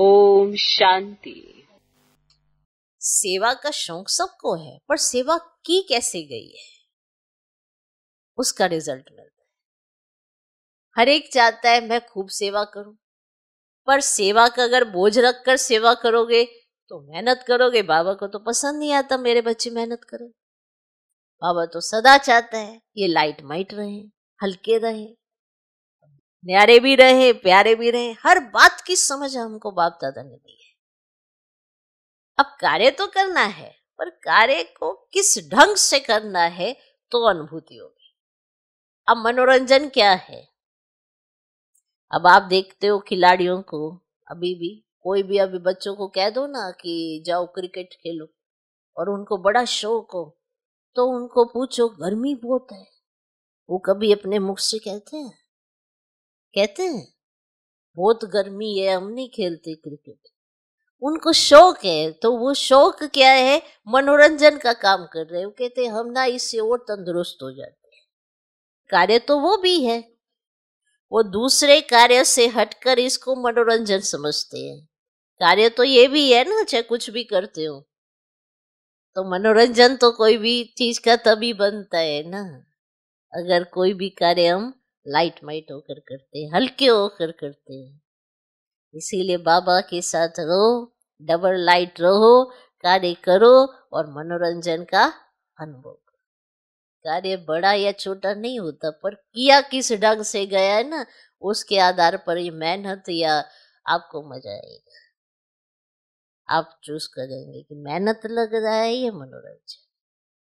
ओम शांति सेवा का शौक सबको है पर सेवा की कैसे गई है उसका रिजल्ट मिलता है हर एक चाहता है मैं खूब सेवा करूं पर सेवा का अगर बोझ रखकर सेवा करोगे तो मेहनत करोगे बाबा को तो पसंद नहीं आता मेरे बच्चे मेहनत करें बाबा तो सदा चाहता है ये लाइट माइट रहे हल्के रहे न्यारे भी रहे प्यारे भी रहे हर बात की समझ हमको बाप दादा ने दी है अब कार्य तो करना है पर कार्य को किस ढंग से करना है तो अनुभूति होगी अब मनोरंजन क्या है अब आप देखते हो खिलाड़ियों को अभी भी कोई भी अभी बच्चों को कह दो ना कि जाओ क्रिकेट खेलो और उनको बड़ा शौक हो तो उनको पूछो गर्मी बहुत है वो कभी अपने मुख से कहते हैं कहते हैं बहुत गर्मी है हम नहीं खेलते क्रिकेट उनको शौक है तो वो शौक क्या है मनोरंजन का काम कर रहे हैं वो कहते हैं हम ना इससे और तंदुरुस्त हो जाते हैं कार्य तो वो भी है वो दूसरे कार्य से हटकर इसको मनोरंजन समझते हैं कार्य तो ये भी है ना चाहे कुछ भी करते हो तो मनोरंजन तो कोई भी चीज का तभी बनता है ना अगर कोई भी कार्य हम लाइट माइट होकर करते हैं हल्के होकर करते हैं इसीलिए बाबा के साथ रहो डबल लाइट रहो कार्य करो और मनोरंजन का अनुभव कार्य बड़ा या छोटा नहीं होता पर किया किस ढंग से गया है ना उसके आधार पर ये मेहनत या आपको मजा आएगा आप चूज करेंगे कि मेहनत लग रहा है या मनोरंजन